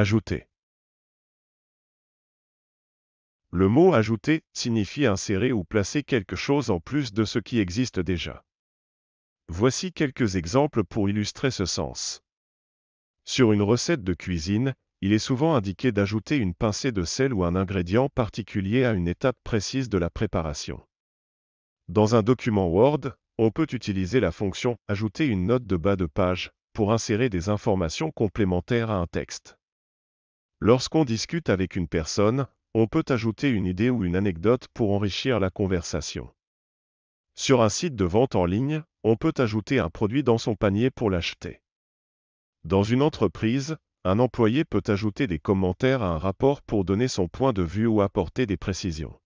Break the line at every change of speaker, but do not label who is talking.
Ajouter. Le
mot ajouter signifie insérer ou placer quelque chose en plus de ce qui existe déjà. Voici quelques exemples pour illustrer ce sens. Sur une recette de cuisine, il est souvent indiqué d'ajouter une pincée de sel ou un ingrédient particulier à une étape précise de la préparation. Dans un document Word, on peut utiliser la fonction Ajouter une note de bas de page pour insérer des informations complémentaires à un texte. Lorsqu'on discute avec une personne, on peut ajouter une idée ou une anecdote pour enrichir la conversation. Sur un site de vente en ligne, on peut ajouter un produit dans son panier pour l'acheter. Dans une entreprise, un employé peut ajouter des commentaires à un rapport pour donner son point de vue ou apporter des
précisions.